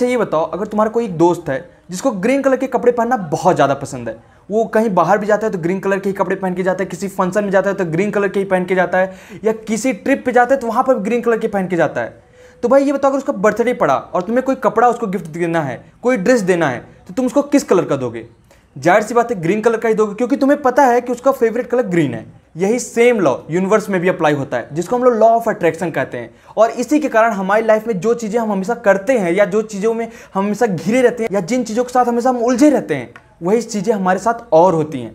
अच्छा ये बताओ अगर तुम्हारा कोई एक दोस्त है जिसको ग्रीन कलर के कपड़े पहनना बहुत ज़्यादा पसंद है वो कहीं बाहर भी जाता है तो ग्रीन कलर के ही कपड़े पहन के जाता है किसी फंक्शन में जाता है तो ग्रीन कलर के ही पहन के जाता है या किसी ट्रिप पे जाता है तो वहाँ पर ग्रीन कलर के पहन के जाता है तो भाई ये बताओ अगर उसका बर्थडे पड़ा और तुम्हें कोई कपड़ा उसको गिफ्ट देना है कोई ड्रेस देना है तो तुम उसको किस कलर का दोगे जाहिर सी बात है ग्रीन कलर का ही दोगे क्योंकि तुम्हें पता है कि उसका फेवरेट कलर ग्रीन है यही सेम लॉ यूनिवर्स में भी अप्लाई होता है जिसको हम लोग लॉ ऑफ अट्रैक्शन कहते हैं और इसी के कारण हमारी लाइफ में जो चीज़ें हम हमेशा करते हैं या जो चीज़ों में हम हमेशा घिरे रहते हैं या जिन चीज़ों के साथ हमेशा हम उलझे रहते हैं वही चीज़ें हमारे साथ और होती हैं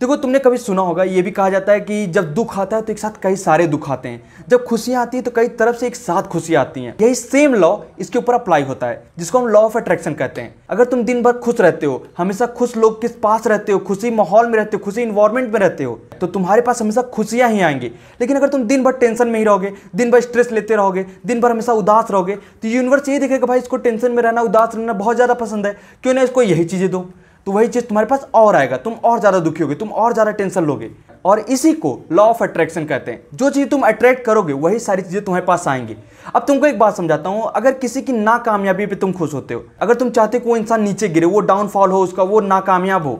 देखो तुमने कभी सुना होगा ये भी कहा जाता है कि जब दुख आता है तो एक साथ कई सारे दुख आते हैं जब खुशियां आती है तो कई तरफ से एक साथ खुशियां आती हैं यही सेम लॉ इसके ऊपर अप्लाई होता है जिसको हम लॉ ऑफ अट्रैक्शन कहते हैं अगर तुम दिन भर खुश रहते हो हमेशा खुश लोग के पास रहते हो खुशी माहौल में रहते हो खुशी इन्वायरमेंट में रहते हो तो तुम्हारे पास हमेशा खुशियां ही आएंगी लेकिन अगर तुम दिन भर टेंशन में ही रहोगे दिन भर स्ट्रेस लेते रहोगे दिन भर हमेशा उदास रहोगे तो यूनिवर्स यही देखेगा भाई इसको टेंशन में रहना उदास रहना बहुत ज़्यादा पसंद है क्यों ना इसको यही चीज़ें दो तो वही चीज़ तुम्हारे पास और आएगा तुम और ज़्यादा दुखी होगे तुम और ज़्यादा टेंशन लोगे और इसी को लॉ ऑफ अट्रैक्शन कहते हैं जो चीज़ तुम अट्रैक्ट करोगे वही सारी चीज़ें तुम्हारे पास आएंगी अब तुमको एक बात समझाता हूं अगर किसी की नाकामयाबी पे तुम खुश होते हो अगर तुम चाहते हो वो इंसान नीचे गिरे वो डाउनफॉल हो उसका वो नाकामयाब हो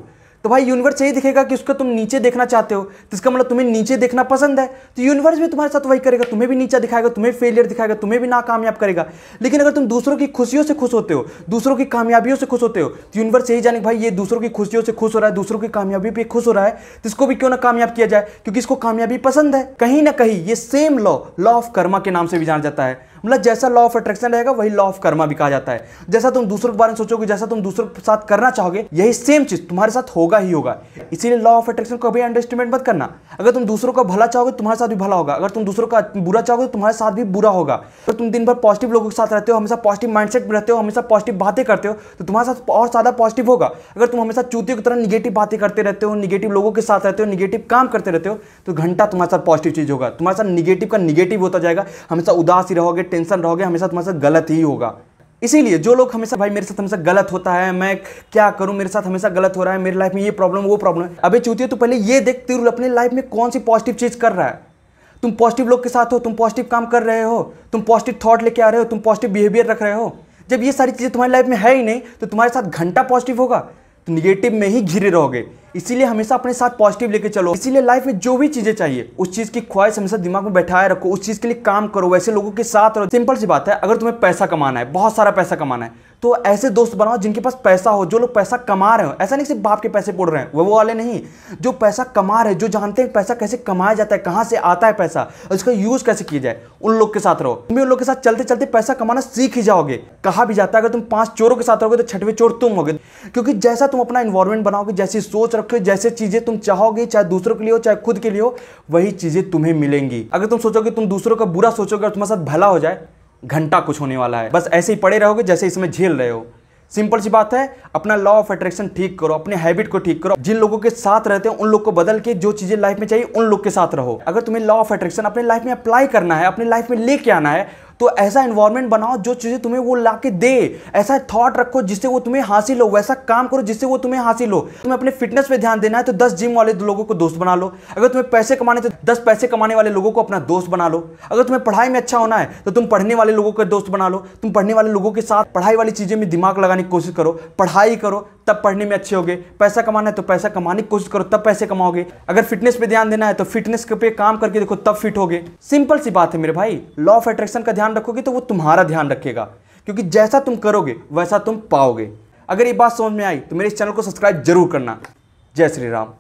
तो भाई यूनिवर्स यही दिखेगा कि उसको तुम नीचे देखना चाहते हो तो इसका मतलब तुम्हें नीचे देखना पसंद है तो यूनिवर्स भी तुम्हारे साथ वही करेगा तुम्हें भी नीचा दिखाएगा तुम्हें फेलियर दिखाएगा तुम्हें भी नाकामयाब करेगा लेकिन अगर तुम दूसरों की खुशियों से खुश होते हो दूसरों की कामयाबियों से खुश होते हो तो यूनिवर्स यही जाने भाई ये दूसरों की खुशियों से खुश हो रहा है दूसरों की कामयाबी पर खुश हो रहा है तो इसको भी क्यों ना कामयाब किया जाए क्योंकि इसको कामयाबी पसंद है कहीं ना कहीं ये same law law of karma के नाम से भी जाना जाता है मतलब जैसा लॉ ऑफ अट्रैक्शन रहेगा वही लॉ ऑफ कर्मा भी कहा जाता है जैसा तुम दूसरों के बारे में सोचोगे जैसा तुम दूसरों के साथ करना चाहोगे यही सेम चीज तुम्हारे साथ होगा ही होगा इसीलिए लॉ ऑफ अट्रैक्शन को भी अंडरस्टिमेट मत करना अगर तुम दूसरों का भला चाहोगे तो तुम्हारे साथ भी भला होगा अगर तुम दूसरों का बुरा चाहोगे तो तुम्हारे साथ भी बुरा होगा अगर तुम दिन भर पॉजिटिव लोगों के साथ रहते हो हमेशा पॉजिटिव माइंडसेट में रहते हो हमेशा पॉजिटिव बातें करते हो तो तुम्हारे साथ और ज्यादा पॉजिटिव होगा अगर तुम हमेशा चूतियों की तरह निगेटिव बातें करते रहते हो निगेटिव लोगों के साथ रहते हो निगेटिव काम करते रहते हो तो घंटा तुम्हारे साथ पॉजिटिव चीज होगा तुम्हारे साथ निगेटिव का निगेटिव होता जाएगा हमेशा उदास ही रहोगे टेंशन रहोगे हमेशा तुम्हारे साथ गलत ही होगा इसीलिए जो लोग हमेशा भाई मेरे साथ हमेशा गलत होता है मैं क्या करूं मेरे साथ हमेशा गलत हो रहा है मेरी लाइफ में ये प्रॉब्लम वो प्रॉब्लम अभी चूती है तो पहले ये देख तिरुल अपने लाइफ में कौन सी पॉजिटिव चीज़ कर रहा है तुम पॉजिटिव लोग के साथ हो तुम पॉजिटिव काम कर रहे हो तुम पॉजिटिव थॉट लेके आ रहे हो तुम पॉजिटिव बिहेवियर रख रहे हो जब ये सारी चीज़ें तुम्हारी लाइफ में है ही नहीं तो तुम्हारे साथ घंटा पॉजिटिव होगा तो निगेटिव में ही घिरे रहोगे इसीलिए हमेशा अपने साथ पॉजिटिव लेके चलो इसीलिए लाइफ में जो भी चीजें चाहिए उस चीज की ख्वाहिश हमेशा दिमाग में बैठाए रखो उस चीज के लिए काम करो वैसे लोगों के साथ रहो सिंपल सी बात है अगर तुम्हें पैसा कमाना है बहुत सारा पैसा कमाना है तो ऐसे दोस्त बनाओ जिनके पास पैसा हो जो लोग पैसा कमा रहे हो ऐसा नहीं सिर्फ बाप के पैसे पोड़ रहे हैं वो वो वाले नहीं जो पैसा कमा रहे जो जानते हैं पैसा कैसे कमाया जाता है कहाँ से आता है पैसा और इसका यूज कैसे किया जाए उन लोग के साथ रहो तुम भी उन लोग के साथ चलते चलते पैसा कमाना सीख ही जाओगे कहा भी जाता है अगर तुम पांच चोरों के साथ रहोगे तो छठवे चोर तुम होगे क्योंकि जैसा तुम अपना इन्वायरमेंट बनाओगे जैसी सोच रखो रखो जैसे चीज़ें तुम चाहोगे चाहे दूसरों के लिए हो चाहे खुद के लिए हो वही चीज़ें तुम्हें मिलेंगी अगर तुम सोचोगे तुम दूसरों का बुरा सोचोगे और तुम्हारे साथ भला हो जाए घंटा कुछ होने वाला है बस ऐसे ही पड़े रहोगे जैसे इसमें झेल रहे हो सिंपल सी बात है अपना लॉ ऑफ अट्रैक्शन ठीक करो अपने हैबिट को ठीक करो जिन लोगों के साथ रहते हैं उन लोग को बदल के जो चीज़ें लाइफ में चाहिए उन लोग के साथ रहो अगर तुम्हें लॉ ऑफ अट्रैक्शन अपने लाइफ में अप्लाई करना है अपने लाइफ में लेके आना है तो ऐसा इन्वायरमेंट बनाओ जो चीज़ें तुम्हें वो ला के दे ऐसा थॉट रखो जिससे वो तुम्हें हासिल हो वैसा काम करो जिससे वो तुम्हें हासिल हो तुम्हें अपने फिटनेस पर ध्यान देना है तो दस जिम वाले लोगों को दोस्त बना लो अगर तुम्हें पैसे कमाने तो दस पैसे कमाने वाले लोगों को अपना दोस्त बना लो अगर तुम्हें पढ़ाई में अच्छा होना है तो तुम पढ़ने वाले लोगों का दोस्त बना लो तुम पढ़ने वाले लोगों के साथ पढ़ाई वाली चीज़ें में दिमाग लगाने की कोशिश करो पढ़ाई करो तब पढ़ने में अच्छे होगे पैसा कमाना है तो पैसा कमाने की कोशिश करो तब पैसे कमाओगे अगर फिटनेस पे ध्यान देना है तो फिटनेस के पे काम करके देखो तब फिट होगे सिंपल सी बात है मेरे भाई लॉ ऑफ अट्रैक्शन का ध्यान रखोगे तो वो तुम्हारा ध्यान रखेगा क्योंकि जैसा तुम करोगे वैसा तुम पाओगे अगर ये बात समझ में आई तो मेरे इस चैनल को सब्सक्राइब जरूर करना जय श्री राम